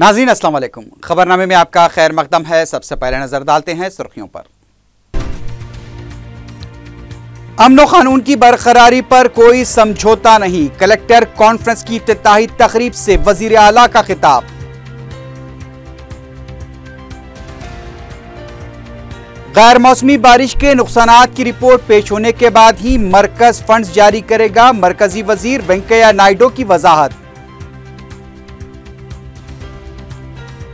नाजीन असल खबरनामे में आपका खैर मकदम है सबसे पहले नज़र डालते हैं सुर्खियों पर अमन कानून की बरकरारी पर कोई समझौता नहीं कलेक्टर कॉन्फ्रेंस की इफ्ताही तकरीब से वजीर अला का खिताब गैर मौसमी बारिश के नुकसान की रिपोर्ट पेश होने के बाद ही मरकज फंड्स जारी करेगा मरकजी वजीर वेंकैया नायडू की वजाहत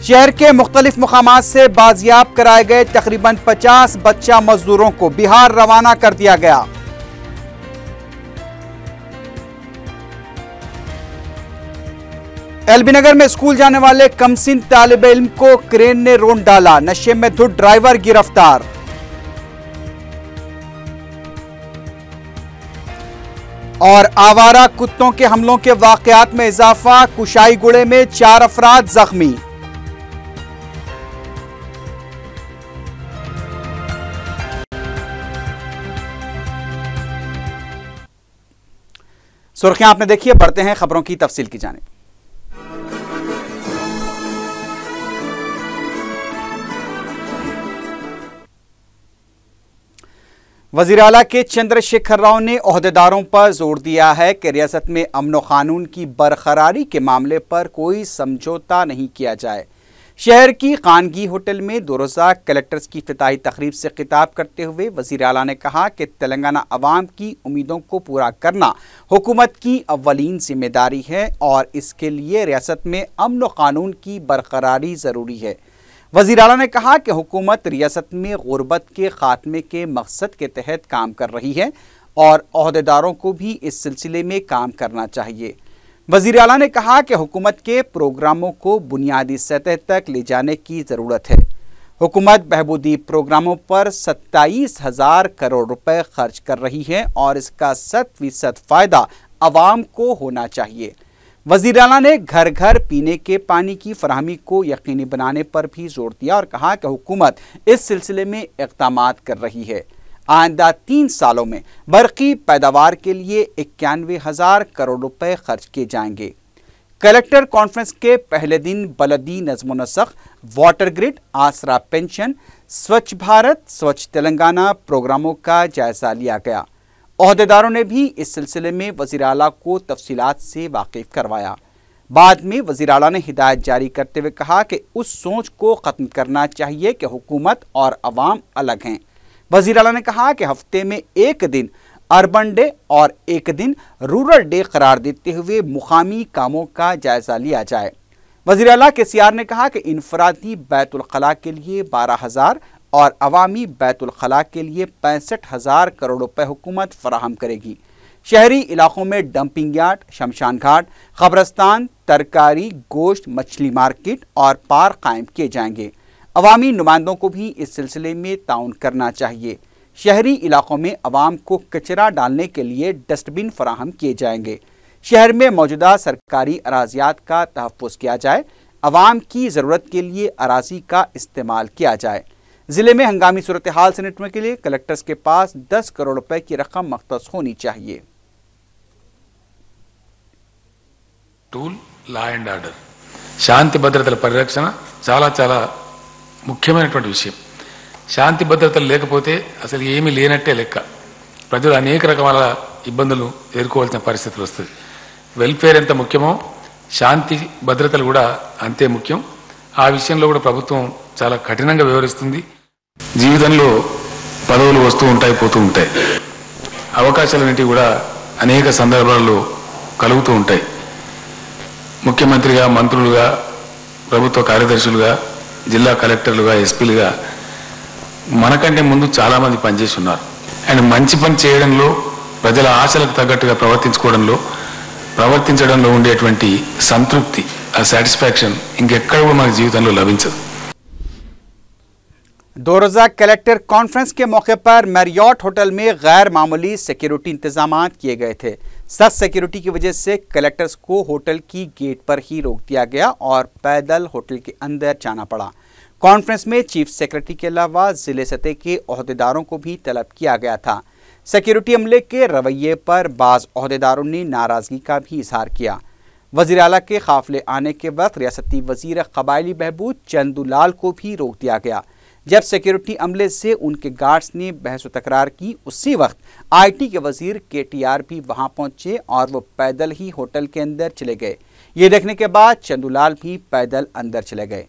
शहर के मुख्तलिफ मकाम से बाजियाब कराए गए तकरीबन 50 बच्चा मजदूरों को बिहार रवाना कर दिया गया एलबीनगर में स्कूल जाने वाले कमसिन तालब इम को क्रेन ने रोन डाला नशे में धुत ड्राइवर गिरफ्तार और आवारा कुत्तों के हमलों के वाकयात में इजाफा कुशाई गुड़े में चार अफराद जख्मी सुर्खियां आपने देखी है बढ़ते हैं खबरों की तफसील की जाने वजीर अला के चंद्रशेखर राव ने अहदेदारों पर जोर दिया है कि रियासत में अमन व कानून की बरकरारी के मामले पर कोई समझौता नहीं किया जाए शहर की खानगी होटल में दो रोज़ा कलेक्टर्स की फताही तकरीब से खिताब करते हुए वजीर अला ने कहा कि तेलंगाना आवाम की उम्मीदों को पूरा करना हुकूमत की अवलिन जिम्मेदारी है और इसके लिए रियासत में अमन व क़ानून की बरकरारी ज़रूरी है वजीर अला ने कहा कि हुकूमत रियासत में गुरबत के ख़ात्मे के मकसद के तहत काम कर रही है और अहदेदारों को भी इस सिलसिले में काम करना चाहिए वजीर अला ने कहा कि हुकूमत के प्रोग्रामों को बुनियादी सतह तक ले जाने की ज़रूरत है हुकूमत बहबूदी प्रोग्रामों पर सत्ताईस हज़ार करोड़ रुपए खर्च कर रही है और इसका शत फीसद फ़ायदा आवाम को होना चाहिए वजीर अला ने घर घर पीने के पानी की फरहमी को यकीनी बनाने पर भी जोर दिया और कहा कि हुकूमत इस सिलसिले में इकदाम कर रही है आइंदा तीन सालों में बरकी पैदावार के लिए इक्यानवे हज़ार करोड़ रुपए खर्च किए जाएंगे कलेक्टर कॉन्फ्रेंस के पहले दिन बलदी नजम नसक water grid Aasara pension Swachh Bharat स्वच्छ तेलंगाना प्रोग्रामों का जायजा लिया गया अहदेदारों ने भी इस सिलसिले में वजीर अला को तफसीत से वाकिफ करवाया बाद में वजीर अला ने हिदायत जारी करते हुए कहा कि उस सोच को ख़त्म करना चाहिए कि हुकूमत और अवाम अलग हैं वजीर अला ने कहा कि हफ्ते में एक दिन अर्बन डे और एक दिन रूरल डे करार देते हुए मुकामी कामों का जायज़ा लिया जाए वजीर अला के सीआर ने कहा कि इनफरादी बैतुलखला के लिए बारह हज़ार और अवामी बैतुलखला के लिए पैंसठ हज़ार करोड़ रुपये हुकूमत फराहम करेगी शहरी इलाकों में डंपिंग यार्ड शमशान घाट खबरस्तान तरकारी गोश्त मछली मार्केट और पार्क कायम किए जाएंगे अवामी नुमाइंदों को भी इस सिलसिले में ताउन करना चाहिए शहरी इलाकों में आवाम को कचरा डालने के लिए डस्टबिन फराहम किए जाएंगे शहर में मौजूदा सरकारी अराजियात का तहफ़ किया जाए आवाम की ज़रूरत के लिए अराजी का इस्तेमाल किया जाए ज़िले में हंगामी सूरत हाल से निपटने के लिए कलेक्टर्स के पास दस करोड़ रुपए की रकम मख्त होनी चाहिए टूल లా एंड आर्डर शांति భద్రతల పరిరక్షణ चला चला ముఖ్యమైనటువంటి విషయం శాంతి భద్రతలు లేకపోతే అసలు ఏమీ లేనట్టే లెక్క ప్రజలు అనేక రకాల ఇబ్బందులు ఎదుర్కోవాల్సిన పరిస్థితులు వస్తుంది వెల్ఫేర్ ఎంత ముఖ్యమో శాంతి భద్రతలు కూడా అంతే ముఖ్యం ఆ విషయంలో కూడా ప్రభుత్వం చాలా కఠినంగా వివరిస్తుంది జీవితంలో పదవులు వస్తూ ఉంటాయి పోతూ ఉంటాయి అవకాశాలన్నిటి కూడా అనేక సందర్భాల్లో కలుగుతూ ఉంటాయి ముఖ్యమంత్రిగా మంత్రులుగా ప్రభుత్వ కార్యదర్శులుగా జిల్లా కలెక్టర్లుగా ఎస్పీలుగా మనకంటే ముందు చాలామంది పనిచేసి ఉన్నారు అండ్ మంచి పని చేయడంలో ప్రజల ఆశలకు తగ్గట్టుగా ప్రవర్తించుకోవడంలో ప్రవర్తించడంలో ఉండేటువంటి సంతృప్తి ఆ సాటిస్ఫాక్షన్ ఇంకెక్కడ కూడా మన జీవితంలో లభించదు दो रोज़ा कलेक्टर कॉन्फ्रेंस के मौके पर मैरियट होटल में गैर मामूली सिक्योरिटी इंतजाम किए गए थे सख्त सिक्योरिटी की वजह से कलेक्टर्स को होटल की गेट पर ही रोक दिया गया और पैदल होटल के अंदर जाना पड़ा कॉन्फ्रेंस में चीफ सेक्रेटरी के अलावा ज़िले सतह के अहदेदारों को भी तलब किया गया था सिक्योरिटी अमले के रवैये पर बाज़ अहदेदारों ने नाराज़गी का भी इजहार किया वजी अला के काफिले आने के वक्त रियासती वजीर कबायली बहबूद चंदूलाल को भी रोक दिया गया जब सिक्योरिटी अमले से उनके गार्ड्स ने बहस तकरार की उसी वक्त आईटी के वजीर आर भी वहां पहुंचे और वो पैदल ही होटल के अंदर चले गए ये देखने के बाद चंदूलाल भी पैदल अंदर चले गए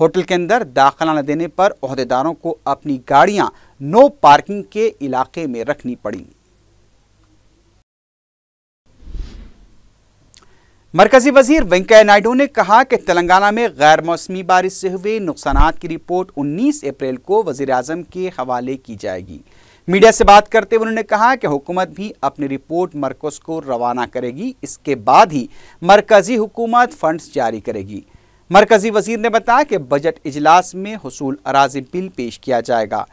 होटल के अंदर दाखिला न देने पर अहदेदारों को अपनी गाड़ियाँ नो पार्किंग के इलाके में रखनी पड़ी मरकजी वजीर वेंकैया नायडू ने कहा कि तेलंगाना में गैर मौसमी बारिश से हुए नुकसान की रिपोर्ट 19 अप्रैल को वजीर अजम के हवाले की जाएगी मीडिया से बात करते हुए उन्होंने कहा कि हुकूमत भी अपनी रिपोर्ट मरकज को रवाना करेगी इसके बाद ही मरकजी हुकूमत फंड्स जारी करेगी मरकजी वजीर ने बताया कि बजट इजलास में हसूल अराजी बिल पेश किया जाएगा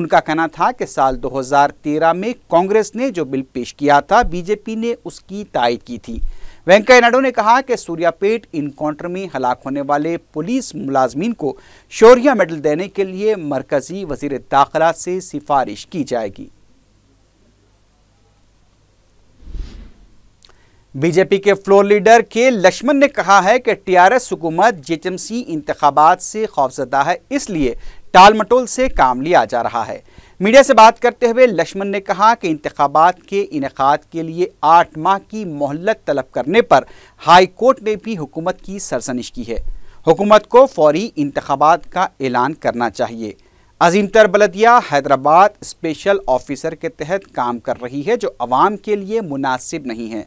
उनका कहना था कि साल 2013 में कांग्रेस ने जो बिल पेश किया था बीजेपी ने उसकी तायद की थी वेंकैया नायडू ने कहा कि सूर्यापेट इनकाउंटर में हलाक होने वाले पुलिस मुलाजमीन को शौर्या मेडल देने के लिए मरकजी वजीर दाखिला से सिफारिश की जाएगी बीजेपी के फ्लोर लीडर के लक्ष्मण ने कहा है कि टीआरएस हुकूमत जेएचएमसी इंतबात से खौफजदा है इसलिए टाल मटोल से काम लिया जा रहा है मीडिया से बात करते हुए लक्ष्मण ने कहा कि इंतबात के इनका के लिए आठ माह की मोहलत तलब करने पर हाई कोर्ट ने भी हुकूमत की सरसनिश की है हुकूमत को फौरी इंतबात का ऐलान करना चाहिए अजीमतर बलदिया हैदराबाद स्पेशल ऑफिसर के तहत काम कर रही है जो आवाम के लिए मुनासिब नहीं है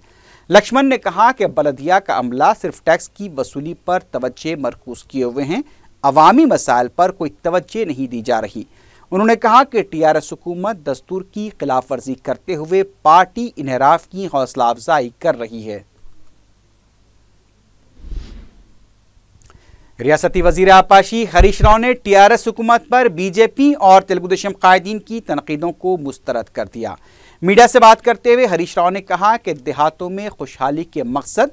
लक्ष्मण ने कहा कि बलदिया का अमला सिर्फ टैक्स की वसूली पर तोज्जे मरकूज किए हुए हैं अवामी मसाइल पर कोई तोज्जे नहीं दी जा रही उन्होंने कहा कि टीआरएस हुकूमत दस्तूर की खिलाफ वर्जी करते हुए पार्टी इनहराफ की हौसला अफजाई कर रही है रियासती वजीर आपाशी हरीश राव ने टीआरएस हुकूमत पर बीजेपी और तेलुगुदेशम कायदीन की तनकीदों को मुस्तरद कर दिया मीडिया से बात करते हुए हरीश राव ने कहा कि देहातों में खुशहाली के मकसद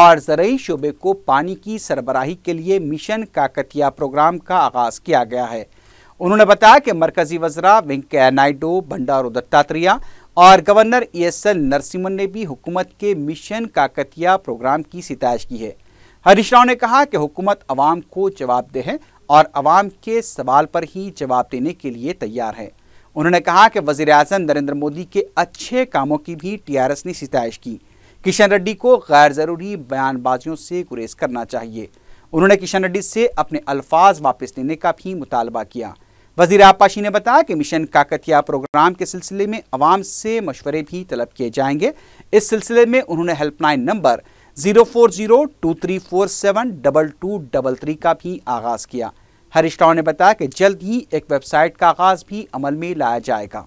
और जरिए शोबे को पानी की सरबराही के लिए मिशन काकतिया प्रोग्राम का आगाज़ किया गया है उन्होंने बताया कि मरकजी वजरा वेंकैया नायडू भंडारू दत्तात्रेय और governor E S L Narasimhan ने भी हुकूमत के मिशन काकतिया प्रोग्राम की सितश की है हरीश राव ने कहा कि हुकूमत अवाम को जवाबदेह है और अवाम के सवाल पर ही जवाब देने के लिए तैयार है उन्होंने कहा कि वजीर अजम नरेंद्र मोदी के अच्छे कामों की भी टी आर एस ने सितश की किशन रेड्डी को गैर ज़रूरी बयानबाजियों से गुरेज करना चाहिए उन्होंने किशन रेड्डी से अपने अल्फाज वापस लेने का भी मुतालबा किया वजीर आबपाशी ने बताया कि मिशन काकतिया प्रोग्राम के सिलसिले में आवाम से मशवरे भी तलब किए जाएंगे इस सिलसिले में उन्होंने helpline number zero four zero two three four seven double two double three का भी आगाज़ किया हरीश राव ने बताया कि जल्द ही एक वेबसाइट का आगाज़ भी अमल में लाया जाएगा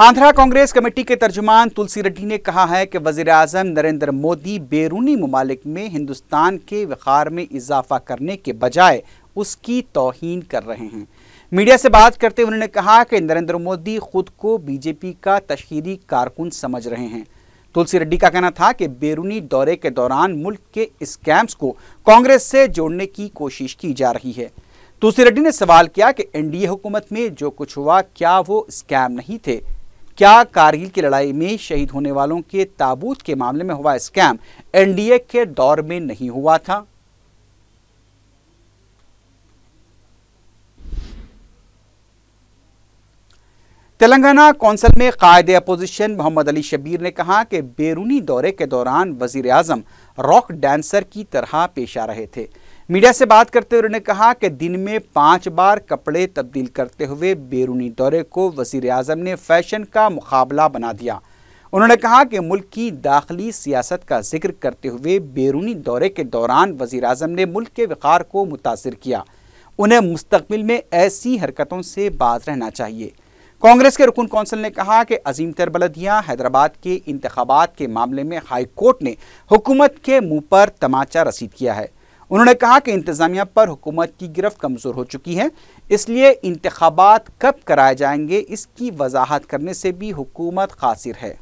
आंध्रा कांग्रेस कमेटी के तर्जुमान तुलसी रेड्डी ने कहा है कि वजीर अजम नरेंद्र मोदी बैरूनी ममालिक में हिंदुस्तान के वखार में इजाफा करने के बजाय उसकी तोहन कर रहे हैं मीडिया से बात करते हुए उन्होंने कहा कि नरेंद्र मोदी खुद को बीजेपी का तशहरी कारकुन समझ रहे हैं तुलसी रेड्डी का कहना था कि बैरूनी दौरे के दौरान मुल्क के स्कैम्स को कांग्रेस से जोड़ने की कोशिश की जा रही है तुलसी रेड्डी ने सवाल किया कि एनडीए हुकूमत में जो कुछ हुआ क्या वो स्कैम नहीं थे क्या कारगिल की लड़ाई में शहीद होने वालों के ताबूत के मामले में हुआ स्कैम एनडीए के दौर में नहीं हुआ था तेलंगाना कौंसिल में कायद अपोजिशन मोहम्मद अली शबीर ने कहा कि बेरूनी दौरे के दौरान वजीर आजम रॉक डांसर की तरह पेश आ रहे थे मीडिया से बात करते हुए उन्होंने कहा कि दिन में पाँच बार कपड़े तब्दील करते हुए बैरूनी दौरे को वजीर अजम ने फैशन का मुकाबला बना दिया उन्होंने कहा कि मुल्क की दाखिली सियासत का जिक्र करते हुए बैरूनी दौरे के दौरान वजीर अजम ने मुल्क के वक़ार को मुतासर किया उन्हें मुस्तबिल में ऐसी हरकतों से बाज रहना चाहिए कांग्रेस के रुकन कौंसिल ने कहा कि अजीम तर बलदिया हैदराबाद के इंतबात के मामले में हाईकोर्ट ने हुकूमत के मुंह पर तमाचा रसीद किया है उन्होंने कहा कि इंतज़ामिया पर हुकूमत की गिरफ्त कमज़ोर हो चुकी है इसलिए इंतबात कब कराए जाएंगे इसकी वजाहत करने से भी हुकूमत कासिर है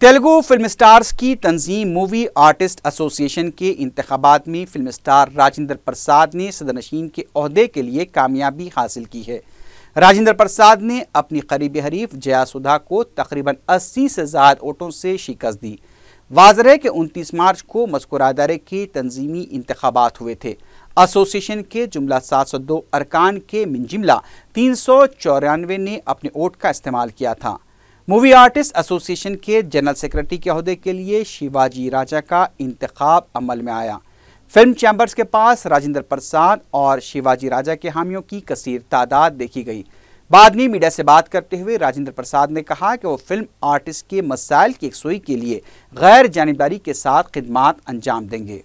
तेलुगु फिल्म स्टार्स की तंजीम मूवी आर्टिस्ट एसोसिएशन के इंतबात में फिल्म स्टार राजेंद्र प्रसाद ने सदनशीन के अहदे के लिए कामयाबी हासिल की है राजेंद्र प्रसाद ने अपनी करीबी हरीफ जया सुधा को तकरीबन 80 से ज़्यादा वोटों से शिकस्त दी वाज है कि उनतीस मार्च को मस्कुरा अदारे के तंजीमी इंतबात हुए थे एसोसिएशन के जुमला 702 अरकान के तीन सौ तीन ने अपने वोट का इस्तेमाल किया था मूवी आर्टिस्ट एसोसिएशन के जनरल सेक्रेटरी के अहदे के लिए शिवाजी राजा का इंतखब अमल में आया फिल्म चैंबर्स के पास राजेंद्र प्रसाद और शिवाजी राजा के हामियों की कसीर तादाद देखी गई बाद में मीडिया से बात करते हुए राजेंद्र प्रसाद ने कहा कि वो फिल्म आर्टिस्ट के मसाइल की एकसोई के लिए गैर जानबदारी के साथ खदमात अंजाम देंगे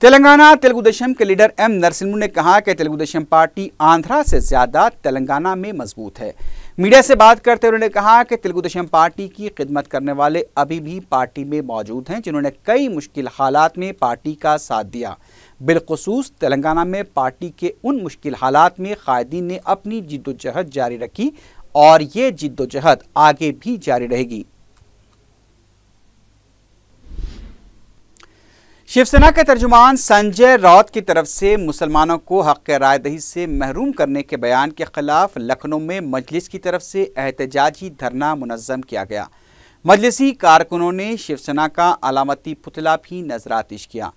तेलंगाना तेलुगुदेशम के लीडर एम नरसिम्हू ने कहा कि तेलुगुदेशम पार्टी आंध्रा से ज्यादा तेलंगाना में मजबूत है मीडिया से बात करते हुए उन्होंने कहा कि तेलुगु देशम पार्टी की खिदमत करने वाले अभी भी पार्टी में मौजूद हैं जिन्होंने कई मुश्किल हालात में पार्टी का साथ दिया बिलखसूस तेलंगाना में पार्टी के उन मुश्किल हालात में कायदीन ने अपनी जिद्दोजहद जारी रखी और ये जिद्दोजहद आगे भी जारी रहेगी शिवसेना के तर्जुमान संजय राउत की तरफ से मुसलमानों को हक रायदही से महरूम करने के बयान के खिलाफ लखनऊ में मजलिस की तरफ से एहतजाजी धरना मुनज़म किया गया मजलिसी कारकुनों ने शिवसेना का अलामती पुतला भी नजरातिश किया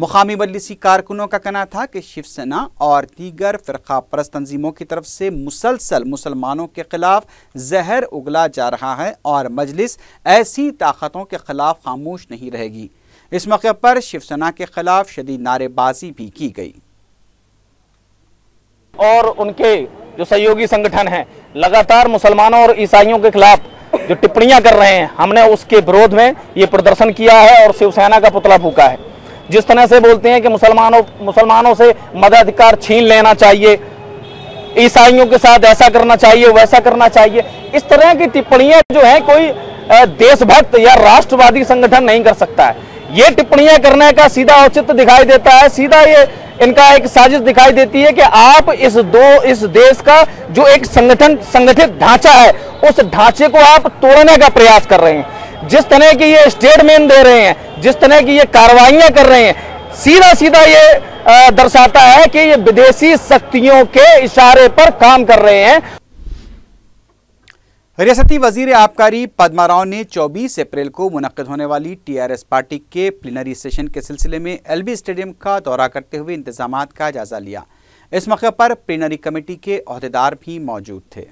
मुकामी मजलिसी कारकुनों का कहना था कि शिवसेना और दीगर फ़िरका परस्त तंजीमों की तरफ से मुसलसल मुसलमानों के ख़िलाफ़ जहर उगला जा रहा है और मजलिस ऐसी ताकतों के ख़िलाफ़ खामोश नहीं रहेगी इस मौके पर शिवसेना के खिलाफ शदीद नारेबाजी भी की गई और उनके जो सहयोगी संगठन हैं लगातार मुसलमानों और ईसाइयों के खिलाफ जो टिप्पणियां कर रहे हैं हमने उसके विरोध में ये प्रदर्शन किया है और शिवसेना का पुतला फूका है जिस तरह से बोलते हैं कि मुसलमानों मुसलमानों से मताधिकार छीन लेना चाहिए ईसाइयों के साथ ऐसा करना चाहिए वैसा करना चाहिए इस तरह की टिप्पणियां जो है कोई देशभक्त या राष्ट्रवादी संगठन नहीं कर सकता है ये टिप्पणियां करने का सीधा औचित्य दिखाई देता है सीधा ये इनका एक साजिश दिखाई देती है कि आप इस दो इस देश का जो एक संगठन संगठित ढांचा है उस ढांचे को आप तोड़ने का प्रयास कर रहे हैं जिस तरह की ये स्टेटमेंट दे रहे हैं जिस तरह की ये कार्रवाइयां कर रहे हैं सीधा सीधा ये दर्शाता है कि ये विदेशी शक्तियों के इशारे पर काम कर रहे हैं रियासती वजीर आबकारी पदमा राव ने 24 अप्रैल को मुनद होने वाली टीआरएस पार्टी के प्लिनरी सेशन के सिलसिले में एलबी स्टेडियम का दौरा करते हुए इंतजाम का जायजा लिया इस मौके पर प्लिनरी कमेटी के अहदेदार भी मौजूद थे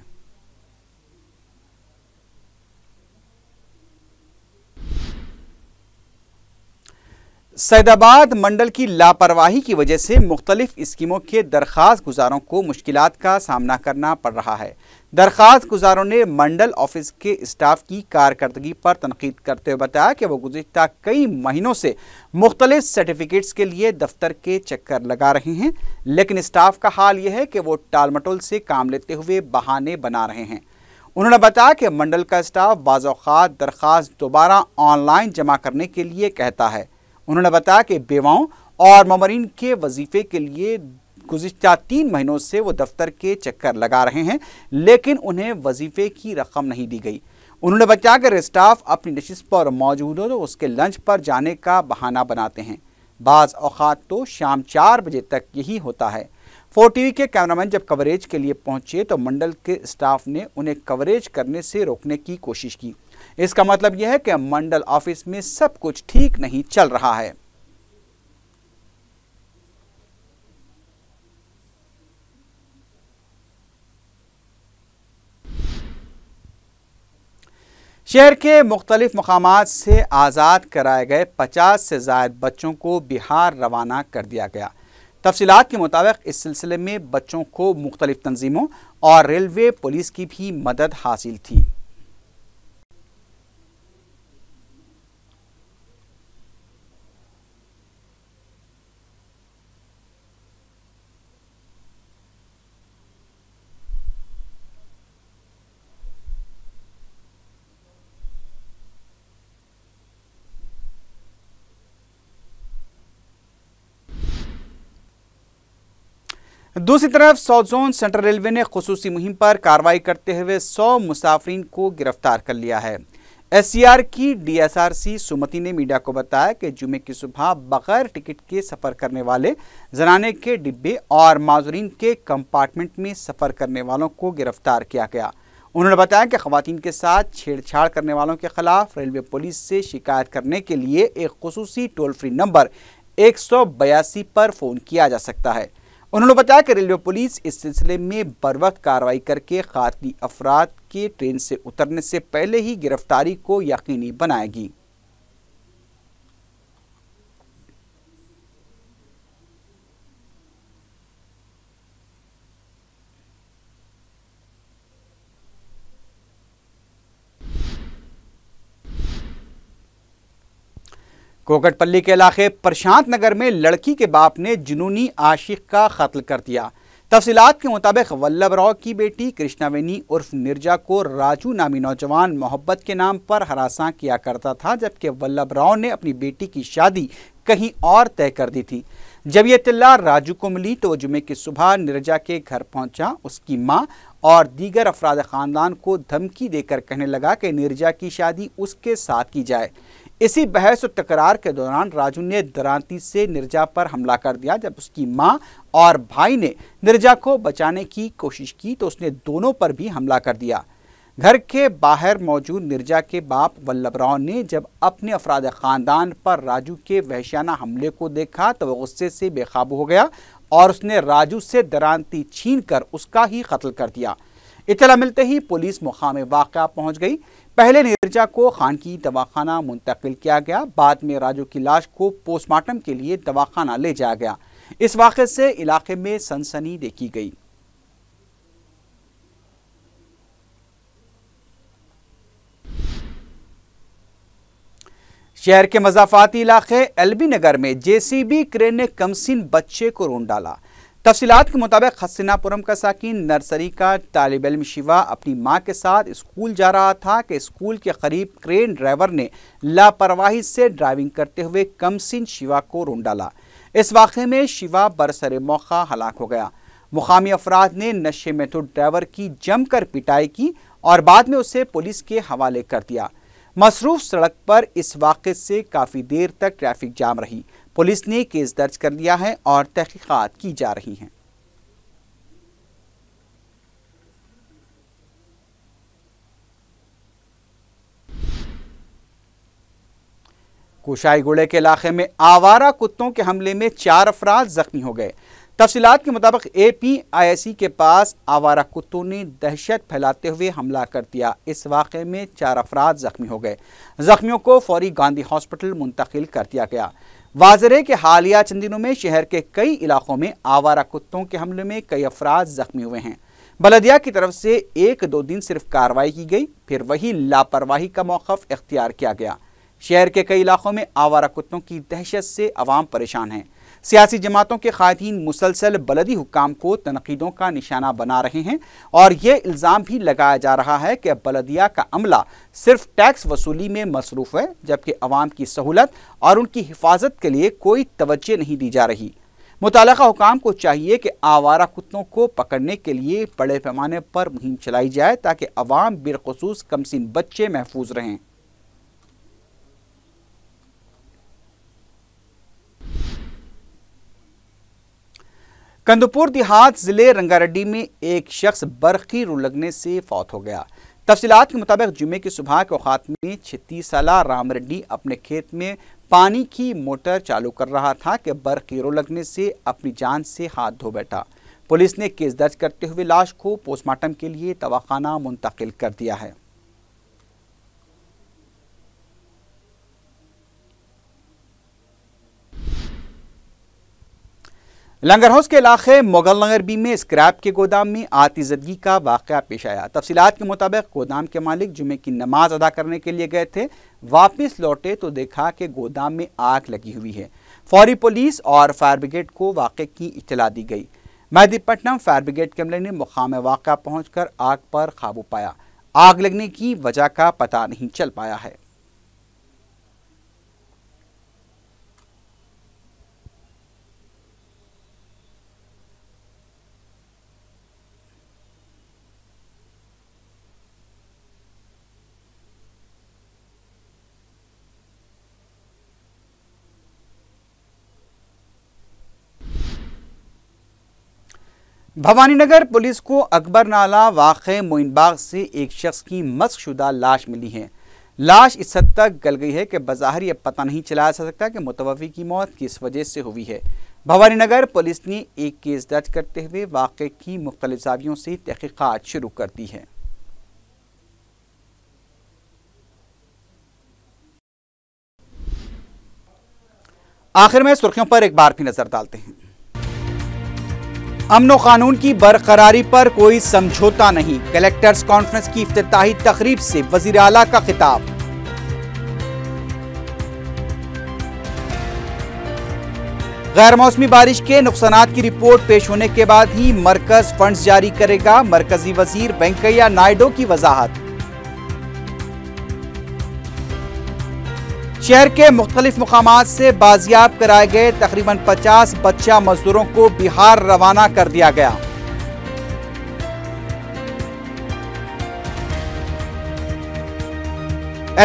सैदाबाद मंडल की लापरवाही की वजह से मुख्तलिफ स्कीमों के दरख्वास्त गुजारों को मुश्किल का सामना करना पड़ रहा है दरख्वास्त गुजारों ने मंडल ऑफिस के स्टाफ की कारकर्दगी पर तनकीद करते हुए बताया कि वो गुजशत कई महीनों से मुख्तलिफ सर्टिफिकेट्स के लिए दफ्तर के चक्कर लगा रहे हैं लेकिन स्टाफ का हाल यह है कि वो टालमटोल से काम लेते हुए बहाने बना रहे हैं उन्होंने बताया कि मंडल का स्टाफ बाज़ात दरख्वास्त दोबारा ऑनलाइन जमा करने के लिए कहता है उन्होंने बताया कि बेवाओं और ममरीन के वजीफे के लिए गुज्तर तीन महीनों से वो दफ्तर के चक्कर लगा रहे हैं लेकिन उन्हें वजीफे की रकम नहीं दी गई उन्होंने बताया कि स्टाफ अपनी नशिस्त पर मौजूद हो तो उसके लंच पर जाने का बहाना बनाते हैं बाज़ अवत तो शाम चार बजे तक यही होता है फोर टीवी के कैमरामैन जब कवरेज के लिए पहुंचे तो मंडल के स्टाफ ने उन्हें कवरेज करने से रोकने की कोशिश की इसका मतलब यह है कि मंडल ऑफिस में सब कुछ ठीक नहीं चल रहा है शहर के मुख्तलिफ मकाम से आज़ाद कराए गए पचास से जायद बच्चों को बिहार रवाना कर दिया गया तफसीत के मुताबिक इस सिलसिले में बच्चों को मुख्तलिफ तनजीमों और रेलवे पुलिस की भी मदद हासिल थी दूसरी तरफ साउथ जोन सेंट्रल रेलवे ने खसूस मुहिम पर कार्रवाई करते हुए सौ मुसाफरीन को गिरफ्तार कर लिया है एस की डीएसआरसी सुमति ने मीडिया को बताया कि जुमे की सुबह बगैर टिकट के सफ़र करने वाले जनाने के डिब्बे और माजरीन के कंपार्टमेंट में सफ़र करने वालों को गिरफ्तार किया गया उन्होंने बताया कि खातन के साथ छेड़छाड़ करने वालों के खिलाफ रेलवे पुलिस से शिकायत करने के लिए एक खसूसी टोल फ्री नंबर एक पर फ़ोन किया जा सकता है उन्होंने बताया कि रेलवे पुलिस इस सिलसिले में बर वक्त कार्रवाई करके खातली अफराद के ट्रेन से उतरने से पहले ही गिरफ्तारी को यकीनी बनाएगी कोकटपल्ली के इलाके प्रशांत नगर में लड़की के बाप ने जुनूनी आशिक का कत्ल कर दिया तफसीत के मुताबिक वल्लभ राव की बेटी कृष्णावेनी उर्फ निर्जा को राजू नामी नौजवान मोहब्बत के नाम पर हरासा किया करता था जबकि वल्लभ राव ने अपनी बेटी की शादी कहीं और तय कर दी थी जब यह तिल्ला राजू को मिली तो जुमे की सुबह निर्जा के घर पहुंचा उसकी माँ और दीगर अफराद ख़ानदान को धमकी देकर कहने लगा कि निर्जा की शादी उसके साथ की जाए इसी बहस और तकरार के दौरान राजू ने दरांती से निर्जा पर हमला कर दिया जब उसकी माँ और भाई ने निर्जा को बचाने की कोशिश की तो उसने दोनों पर भी हमला कर दिया घर के बाहर मौजूद निर्जा के बाप वल्लभ राव ने जब अपने अफराद ख़ानदान पर राजू के वहशाना हमले को देखा तो वह गुस्से से बेकाबू हो गया और उसने राजू से दरानती छीन कर उसका ही कत्ल कर दिया इतला मिलते ही पुलिस मुकाम वाक़ पहुँच गई पहले नीरजा को खान की दवाखाना मुंतकिल किया गया बाद में राजू की लाश को पोस्टमार्टम के लिए दवाखाना ले जाया गया इस वाक़े से इलाके में सनसनी देखी गई शहर के मजाफाती इलाके एलबी नगर में जेसीबी क्रेन ने कमसिन बच्चे को रोन डाला तफसीत के मुताबिक हसनापुरम का साकिन नर्सरी का तालब इम शिवा अपनी माँ के साथ स्कूल जा रहा था कि स्कूल के करीब क्रेन ड्राइवर ने लापरवाही से ड्राइविंग करते हुए कमसिन शिवा को रोन डाला इस वाक़े में शिवा बरसर मौका हलाक हो गया मुकामी अफराद ने नशे में तो ड्राइवर की जमकर पिटाई की और बाद में उसे पुलिस के हवाले कर दिया मसरूफ सड़क पर इस वाक़े से काफ़ी देर तक ट्रैफिक जाम रही पुलिस ने केस दर्ज कर लिया है और तहकीक़ात की जा रही है कुशाई गुड़े के इलाके में आवारा कुत्तों के हमले में चार अफराद जख्मी हो गए तफसीत के मुताबिक A P I S C के पास आवारा कुत्तों ने दहशत फैलाते हुए हमला कर दिया इस वाक़े में चार अफराद जख्मी हो गए जख्मियों को फौरी गांधी हॉस्पिटल मुंतकिल कर दिया गया वाजरे के हालिया चंद दिनों में शहर के कई इलाकों में आवारा कुत्तों के हमले में कई अफराज जख्मी हुए हैं बलदिया की तरफ से एक दो दिन सिर्फ कार्रवाई की गई फिर वही लापरवाही का मौकफ इख्तियार किया गया शहर के कई इलाकों में आवारा कुत्तों की दहशत से आवाम परेशान हैं सियासी जमातों के खातन मुसलसल बलदी हुकाम को तनकीदों का निशाना बना रहे हैं और ये इल्ज़ाम भी लगाया जा रहा है कि बलदिया का अमला सिर्फ टैक्स वसूली में मसरूफ़ है जबकि अवाम की सहूलत और उनकी हिफाजत के लिए कोई तोज्जह नहीं दी जा रही मुतल हुकाम को चाहिए कि आवारा कुत्तों को पकड़ने के लिए बड़े पैमाने पर मुहिम चलाई जाए ताकि अवाम बिलखसूस कमसिन बच्चे महफूज रहें कंदपुर देहात जिले रंगारेड्डी में एक शख्स बर्फी रू लगने से फौत हो गया तफसीत के मुताबिक जुमे की सुबह के औकात में छत्तीस साल राम रेड्डी अपने खेत में पानी की मोटर चालू कर रहा था कि बर्फ की रो लगने से अपनी जान से हाथ धो बैठा पुलिस ने केस दर्ज करते हुए लाश को पोस्टमार्टम के लिए दवाखाना मुंतकिल कर दिया है लंगर हाउस के इलाके मुगल नगरबी में स्क्रैप के गोदाम में आतिजदगी का वाक़ पेश आया तफसीत के मुताबिक गोदाम के मालिक जुमे की नमाज अदा करने के लिए गए थे वापस लौटे तो देखा कि गोदाम में आग लगी हुई है फौरी पुलिस और फायर ब्रिगेड को वाक़े की इतला दी गई मेहदीपट्टनम फायर ब्रिगेड कैमरे ने मुकाम वाक़ा पहुँच कर आग पर काबू पाया आग लगने की वजह का पता नहीं चल पाया है भवानीनगर पुलिस को अकबर नाला वाक़ मोइनबाग से एक शख्स की मस्कशुदा लाश मिली है लाश इस हद तक गल गई है कि बाहर यह पता नहीं चलाया जा सकता कि मुतवी की मौत किस वजह से हुई है भवानीनगर पुलिस ने एक केस दर्ज करते हुए वाक़े की मुख्तलिफ से तहकीक़ात शुरू कर दी है आखिर में सुर्खियों पर एक बार भी नज़र डालते हैं अमन कानून की बरकरारी पर कोई समझौता नहीं कलेक्टर्स कॉन्फ्रेंस की अफ्ताही तकरीब से वजीर अला का खिताब गैर मौसमी बारिश के नुकसान की रिपोर्ट पेश होने के बाद ही मरकज फंड्स जारी करेगा मरकजी वजीर वेंकैया नायडू की वजाहत शहर के मुख्तलिफ मकाम से बाजियाब कराए गए तकरीबन पचास बच्चा मजदूरों को बिहार रवाना कर दिया गया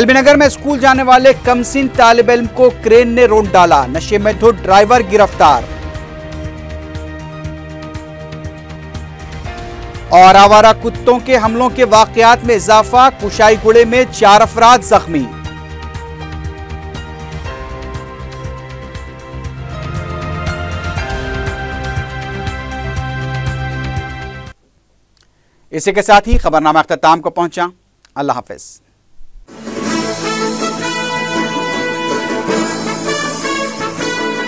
एलबी नगर में स्कूल जाने वाले कमसिन तालब इम को क्रेन ने रोड डाला नशे में धुत ड्राइवर गिरफ्तार और आवारा कुत्तों के हमलों के वाकयात में इजाफा कुशाई गुड़े में चार अफराद जख्मी इसी के साथ ही खबरनामा अख्ताम को पहुंचा अल्लाह हाफिज़